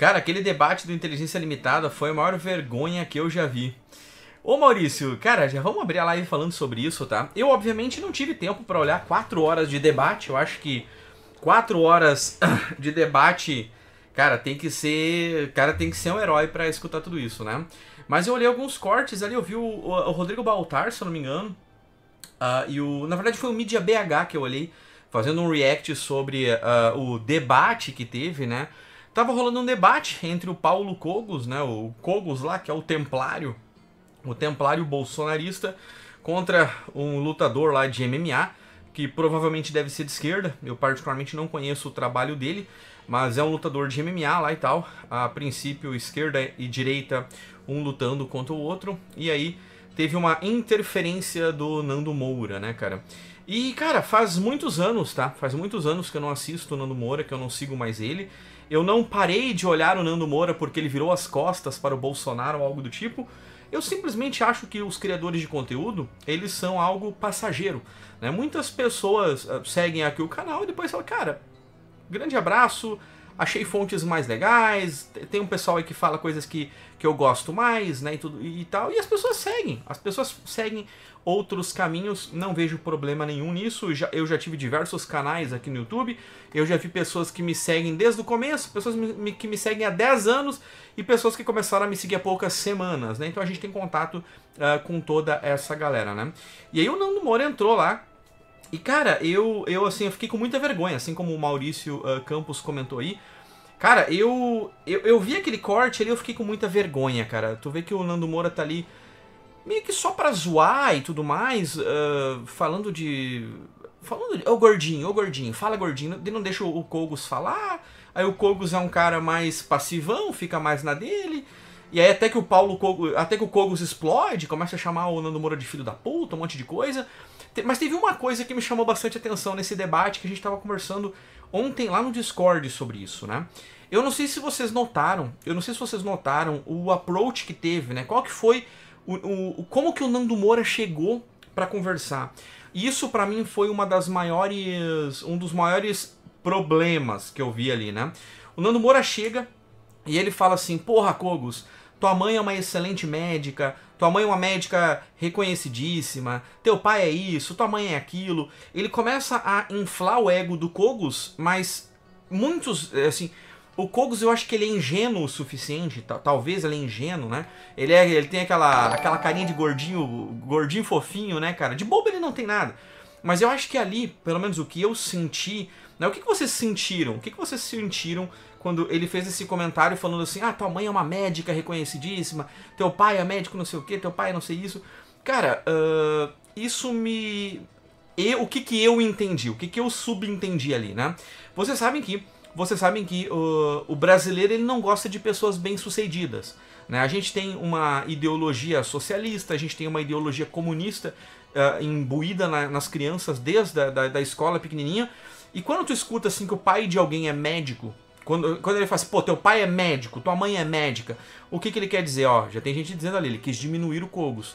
Cara, aquele debate do Inteligência Limitada foi a maior vergonha que eu já vi. Ô Maurício, cara, já vamos abrir a live falando sobre isso, tá? Eu obviamente não tive tempo para olhar quatro horas de debate, eu acho que quatro horas de debate, cara, tem que ser, cara, tem que ser um herói para escutar tudo isso, né? Mas eu olhei alguns cortes ali, eu vi o, o Rodrigo Baltar, se eu não me engano, uh, e o, na verdade foi o Mídia BH que eu olhei, fazendo um react sobre uh, o debate que teve, né? Tava rolando um debate entre o Paulo Cogos, né, o Cogos lá, que é o templário, o templário bolsonarista, contra um lutador lá de MMA, que provavelmente deve ser de esquerda, eu particularmente não conheço o trabalho dele, mas é um lutador de MMA lá e tal, a princípio esquerda e direita um lutando contra o outro, e aí teve uma interferência do Nando Moura, né, cara? E, cara, faz muitos anos, tá? Faz muitos anos que eu não assisto o Nando Moura, que eu não sigo mais ele. Eu não parei de olhar o Nando Moura porque ele virou as costas para o Bolsonaro ou algo do tipo. Eu simplesmente acho que os criadores de conteúdo, eles são algo passageiro. Né? Muitas pessoas ah, seguem aqui o canal e depois falam, cara, grande abraço, achei fontes mais legais, tem um pessoal aí que fala coisas que, que eu gosto mais, né, e, tudo, e tal, e as pessoas seguem, as pessoas seguem outros caminhos, não vejo problema nenhum nisso, já, eu já tive diversos canais aqui no YouTube, eu já vi pessoas que me seguem desde o começo, pessoas me, que me seguem há 10 anos, e pessoas que começaram a me seguir há poucas semanas, né, então a gente tem contato uh, com toda essa galera, né, e aí o Nando Moura entrou lá, e cara, eu, eu assim, eu fiquei com muita vergonha, assim como o Maurício uh, Campos comentou aí. Cara, eu, eu, eu vi aquele corte ali, eu fiquei com muita vergonha, cara. Tu vê que o Nando Moura tá ali meio que só pra zoar e tudo mais, uh, falando de. Falando de. Ô oh, gordinho, ô oh, gordinho, fala gordinho, ele não deixa o Kogos falar. Aí o Kogos é um cara mais passivão, fica mais na dele. E aí até que o Paulo Kogos, até que o Kogos explode, começa a chamar o Nando Moura de filho da puta, um monte de coisa. Mas teve uma coisa que me chamou bastante atenção nesse debate que a gente estava conversando ontem lá no Discord sobre isso, né? Eu não sei se vocês notaram, eu não sei se vocês notaram o approach que teve, né? Qual que foi o, o como que o Nando Moura chegou para conversar? Isso para mim foi uma das maiores, um dos maiores problemas que eu vi ali, né? O Nando Moura chega e ele fala assim: "Porra, Cogos, tua mãe é uma excelente médica, tua mãe é uma médica reconhecidíssima, teu pai é isso, tua mãe é aquilo. Ele começa a inflar o ego do Kogos, mas muitos, eh, assim, o Kogos eu acho que ele é ingênuo o suficiente, talvez ele é ingênuo, né? Ele, é, ele tem aquela, aquela carinha de gordinho, gordinho fofinho, né, cara? De bobo ele não tem nada. Mas eu acho que ali, pelo menos o que eu senti, né? O que, que vocês sentiram? O que, que vocês sentiram quando ele fez esse comentário falando assim: ah, tua mãe é uma médica reconhecidíssima, teu pai é médico não sei o que, teu pai é não sei isso. Cara, uh, isso me. E, o que que eu entendi? O que que eu subentendi ali, né? Vocês sabem que. Vocês sabem que uh, o brasileiro ele não gosta de pessoas bem-sucedidas. Né? A gente tem uma ideologia socialista, a gente tem uma ideologia comunista uh, imbuída na, nas crianças desde a da, da escola pequenininha. E quando tu escuta assim que o pai de alguém é médico, quando, quando ele fala assim, pô, teu pai é médico, tua mãe é médica, o que, que ele quer dizer? Ó, já tem gente dizendo ali, ele quis diminuir o Cogos.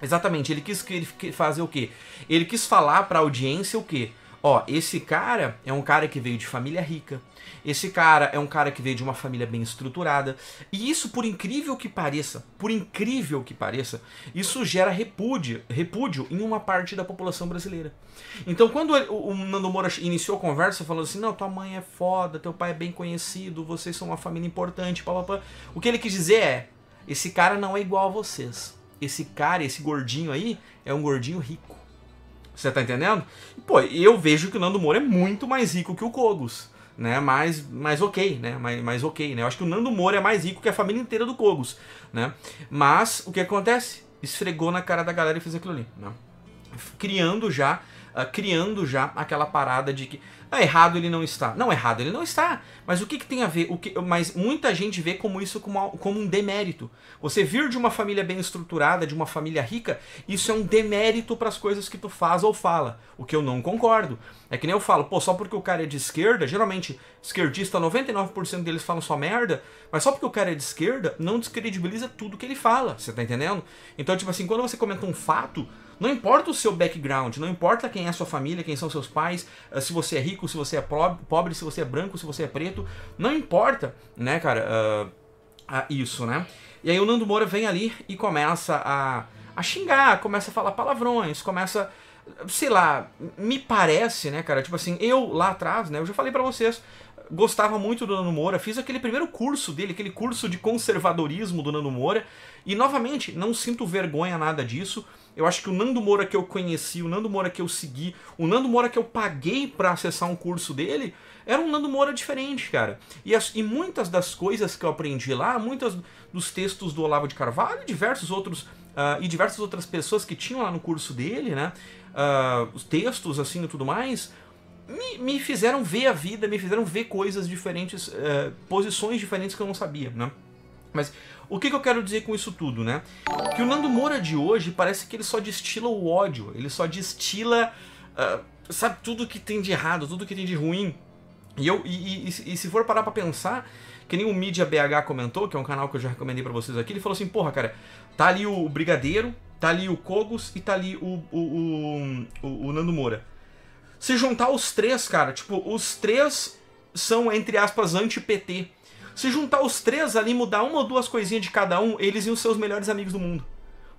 Exatamente, ele quis ele fazer o quê? Ele quis falar para audiência o quê? Ó, esse cara é um cara que veio de família rica. Esse cara é um cara que veio de uma família bem estruturada. E isso, por incrível que pareça, por incrível que pareça, isso gera repúdio, repúdio em uma parte da população brasileira. Então, quando ele, o, o Nando Moura iniciou a conversa falando assim: não, tua mãe é foda, teu pai é bem conhecido, vocês são uma família importante, papapá. O que ele quis dizer é: esse cara não é igual a vocês. Esse cara, esse gordinho aí, é um gordinho rico. Você tá entendendo? Pô, eu vejo que o Nando Moura é muito mais rico que o Cogos, né? Mas, mas ok, né? Mas, mas ok, né? Eu acho que o Nando Moura é mais rico que a família inteira do Cogos, né? Mas o que acontece? Esfregou na cara da galera e fez aquilo ali, né? Criando já uh, criando já aquela parada de que ah, errado ele não está. Não, errado ele não está. Mas o que, que tem a ver? O que, mas muita gente vê como isso como, como um demérito. Você vir de uma família bem estruturada, de uma família rica, isso é um demérito para as coisas que tu faz ou fala. O que eu não concordo. É que nem eu falo, pô, só porque o cara é de esquerda, geralmente esquerdista, 99% deles falam só merda, mas só porque o cara é de esquerda, não descredibiliza tudo que ele fala. Você tá entendendo? Então, tipo assim, quando você comenta um fato não importa o seu background, não importa quem é a sua família, quem são seus pais, eh, se você é rico, se você é pobre, se você é branco, se você é preto, não importa, né, cara, uh, uh, isso, né? E aí o Nando Moura vem ali e começa a, a xingar, começa a falar palavrões, começa sei lá, me parece, né, cara? Tipo assim, eu lá atrás, né? Eu já falei para vocês, gostava muito do Nando Moura, fiz aquele primeiro curso dele, aquele curso de conservadorismo do Nando Moura, e novamente, não sinto vergonha nada disso. Eu acho que o Nando Moura que eu conheci, o Nando Moura que eu segui, o Nando Moura que eu paguei para acessar um curso dele, era um Nando Moura diferente, cara. E, as, e muitas das coisas que eu aprendi lá, muitos dos textos do Olavo de Carvalho, diversos outros uh, e diversas outras pessoas que tinham lá no curso dele, né? Uh, os textos assim e tudo mais, me, me fizeram ver a vida, me fizeram ver coisas diferentes, uh, posições diferentes que eu não sabia, né? Mas o que, que, eu quero dizer com isso tudo, né? Que o Nando Moura de hoje parece que ele só destila o ódio, ele só destila, uh, sabe, tudo que tem de errado, tudo que tem de ruim. E, eu, e, e, e se for parar pra pensar, que nem o Media BH comentou, que é um canal que eu já recomendei para vocês aqui, ele falou assim, porra, cara, tá ali o Brigadeiro, tá ali o Cogos e tá ali o, o, o, o, o Nando Moura. Se juntar os três, cara, tipo, os três são, entre aspas, anti-PT. Se juntar os três ali, mudar uma ou duas coisinhas de cada um, eles iam ser os melhores amigos do mundo,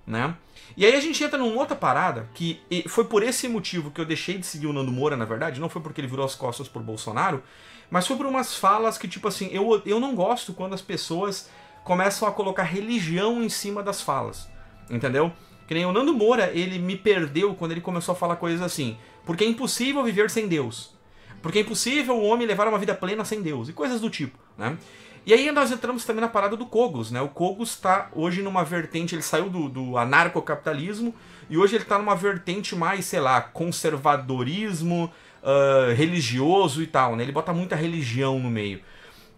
né? E aí a gente entra numa outra parada, que foi por esse motivo que eu deixei de seguir o Nando Moura, na verdade, não foi porque ele virou as costas por Bolsonaro, mas foi por umas falas que, tipo assim, eu, eu não gosto quando as pessoas começam a colocar religião em cima das falas, entendeu? Que nem o Nando Moura, ele me perdeu quando ele começou a falar coisas assim. Porque é impossível viver sem Deus. Porque é impossível o homem levar uma vida plena sem Deus. E coisas do tipo, né? E aí nós entramos também na parada do Kogos, né? O Kogos está hoje numa vertente, ele saiu do, do anarcocapitalismo e hoje ele está numa vertente mais, sei lá, conservadorismo, uh, religioso e tal, né? Ele bota muita religião no meio.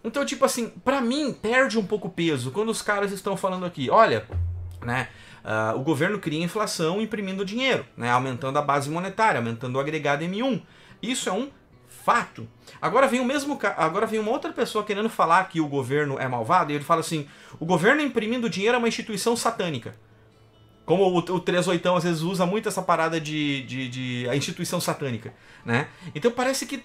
Então, tipo assim, para mim, perde um pouco peso quando os caras estão falando aqui, olha, né? Uh, o governo cria inflação imprimindo dinheiro, né, aumentando a base monetária, aumentando o agregado M1. Isso é um fato. Agora vem o mesmo agora vem uma outra pessoa querendo falar que o governo é malvado e ele fala assim: "O governo imprimindo dinheiro é uma instituição satânica". Como o, o 38 às vezes usa muito essa parada de, de, de a instituição satânica, né? Então parece que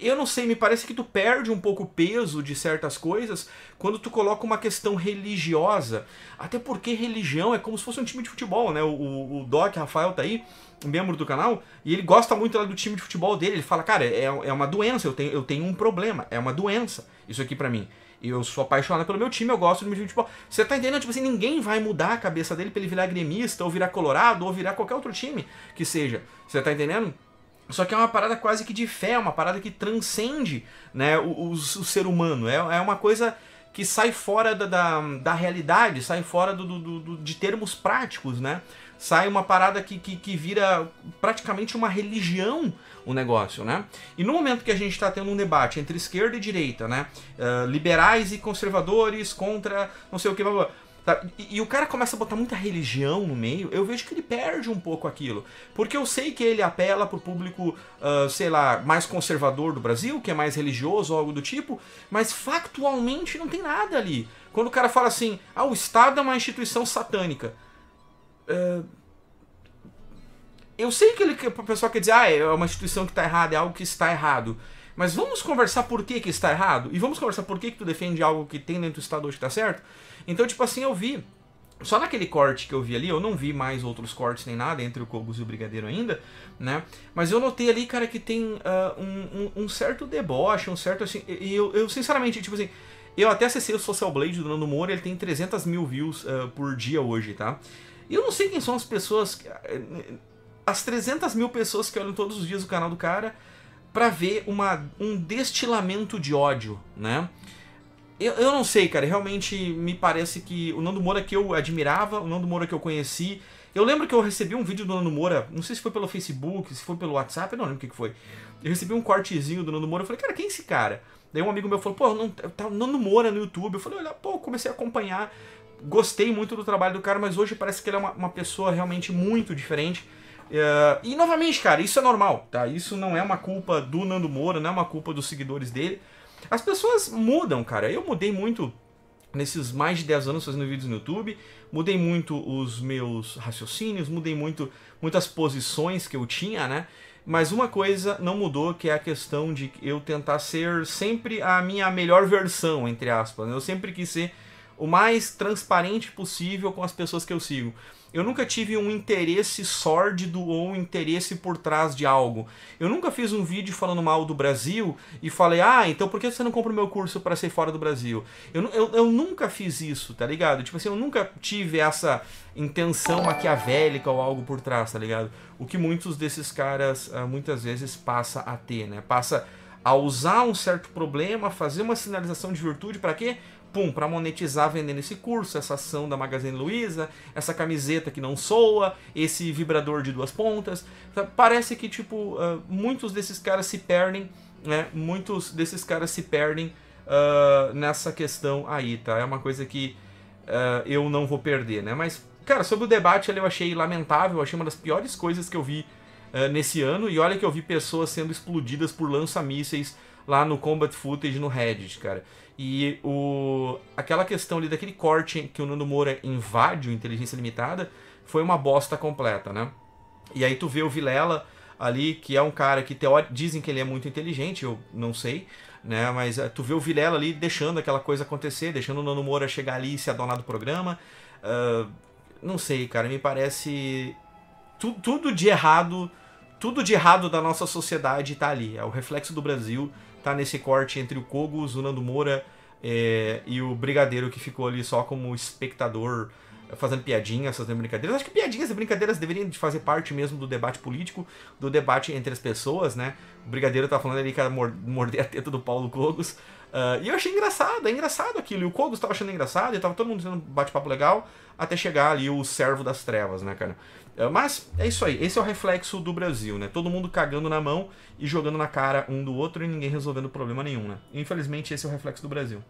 eu não sei, me parece que tu perde um pouco o peso de certas coisas quando tu coloca uma questão religiosa. Até porque religião é como se fosse um time de futebol, né? O, o Doc Rafael tá aí, membro do canal, e ele gosta muito lá do time de futebol dele. Ele fala, cara, é, é uma doença, eu tenho, eu tenho um problema, é uma doença isso aqui para mim. Eu sou apaixonado pelo meu time, eu gosto do meu time de futebol. Você tá entendendo? Tipo assim, ninguém vai mudar a cabeça dele pra ele virar gremista, ou virar colorado, ou virar qualquer outro time que seja. Você tá entendendo? Só que é uma parada quase que de fé, é uma parada que transcende né, o, o, o ser humano. É, é uma coisa que sai fora da, da, da realidade, sai fora do, do, do, de termos práticos, né? Sai uma parada que, que, que vira praticamente uma religião o um negócio, né? E no momento que a gente está tendo um debate entre esquerda e direita, né? Uh, liberais e conservadores contra não sei o que, blá, blá, blá e, e, o cara começa a botar muita religião no meio, eu vejo que ele perde um pouco aquilo. Porque eu sei que ele apela pro público, uh, sei lá, mais conservador do Brasil, que é mais religioso ou algo do tipo, mas factualmente não tem nada ali. Quando o cara fala assim, ah, o Estado é uma instituição satânica. Uh, eu sei que ele, o pessoal quer dizer, ah, é uma instituição que está errada, é algo que está errado. Mas vamos conversar por que, que está errado? E vamos conversar por que, que tu defende algo que tem dentro do Estado hoje que está certo? Então, tipo assim, eu vi. Só naquele corte que eu vi ali, eu não vi mais outros cortes nem nada entre o Cogos e o Brigadeiro ainda, né? Mas eu notei ali, cara, que tem uh, um, um, um, certo deboche, um certo assim. E eu, eu sinceramente, tipo assim. Eu até acessei o Social Blade do Nando Moura, ele tem 300 mil views uh, por dia hoje, tá? E eu não sei quem são as pessoas. Que, ah, eh, eh, as 300 mil pessoas que olham todos os dias o canal do cara para ver uma, um destilamento de ódio, né? Eu, eu não sei, cara, realmente me parece que o Nando Moura que eu admirava, o Nando Moura que eu conheci. Eu lembro que eu recebi um vídeo do Nando Moura, não sei se foi pelo Facebook, se foi pelo WhatsApp, eu não lembro o que, que foi. Eu recebi um cortezinho do Nando Moura, eu falei, cara, quem é esse cara? Daí um amigo meu falou, pô, não, tá, tá o Nando Moura no YouTube. Eu falei, olha, pô, comecei a acompanhar, gostei muito do trabalho do cara, mas hoje parece que ele é uma, uma pessoa realmente muito diferente. Uh, e novamente, cara, isso é normal, tá? Isso não é uma culpa do Nando Moura, não é uma culpa dos seguidores dele. As pessoas mudam, cara. Eu mudei muito nesses mais de 10 anos fazendo vídeos no YouTube, mudei muito os meus raciocínios, mudei muito muitas posições que eu tinha, né? Mas uma coisa não mudou, que é a questão de eu tentar ser sempre a minha melhor versão, entre aspas. Né? Eu sempre quis ser o mais transparente possível com as pessoas que eu sigo. Eu nunca tive um interesse sórdido ou um interesse por trás de algo. Eu nunca fiz um vídeo falando mal do Brasil e falei, ah, então por que você não compra o meu curso para ser fora do Brasil? Eu, eu, eu, nunca fiz isso, tá ligado? Tipo assim, eu nunca tive essa intenção maquiavélica ou algo por trás, tá ligado? O que muitos desses caras ah, muitas vezes passa a ter, né? Passa a usar um certo problema, fazer uma sinalização de virtude para quê? pum, para monetizar vendendo esse curso, essa ação da Magazine Luiza, essa camiseta que não soa, esse vibrador de duas pontas. Tá, parece que, tipo, uh, muitos desses caras se perdem, né? Muitos desses caras se perdem uh, nessa questão aí, tá? É uma coisa que uh, eu não vou perder, né? Mas, cara, sobre o debate ali eu achei lamentável, achei uma das piores coisas que eu vi nesse ano, e olha que eu vi pessoas sendo explodidas por lança-mísseis lá no Combat Footage no Reddit, cara. E o aquela questão ali daquele corte que o Nuno Moura invade o Inteligência Limitada foi uma bosta completa, né? E aí tu vê o Vilela ali, que é um cara que teori... dizem que ele é muito inteligente, eu não sei, né? Mas eh, tu vê o Vilela ali deixando aquela coisa acontecer, deixando o Nuno Moura chegar ali e se adonar do programa. Uh, não sei, cara, me parece tu, tudo de errado, tudo de errado da nossa sociedade tá ali. É o reflexo do Brasil tá nesse corte entre o Kogo, o Zunando Moura é, e o Brigadeiro, que ficou ali só como espectador fazendo piadinhas, fazendo brincadeiras. Acho que piadinhas e brincadeiras deveriam fazer parte mesmo do debate político, do debate entre as pessoas, né? O Brigadeiro tá falando ali que era morder a teta do Paulo Cogos. Uh, e eu achei engraçado, é engraçado aquilo. E o Cogos tava achando engraçado, e tava todo mundo tendo um bate-papo legal, até chegar ali o servo das trevas, né, cara? Ah, mas é isso aí, esse é o reflexo do Brasil, né? Todo mundo cagando na mão e jogando na cara um do outro e ninguém resolvendo problema nenhum, né? Infelizmente, esse é o reflexo do Brasil.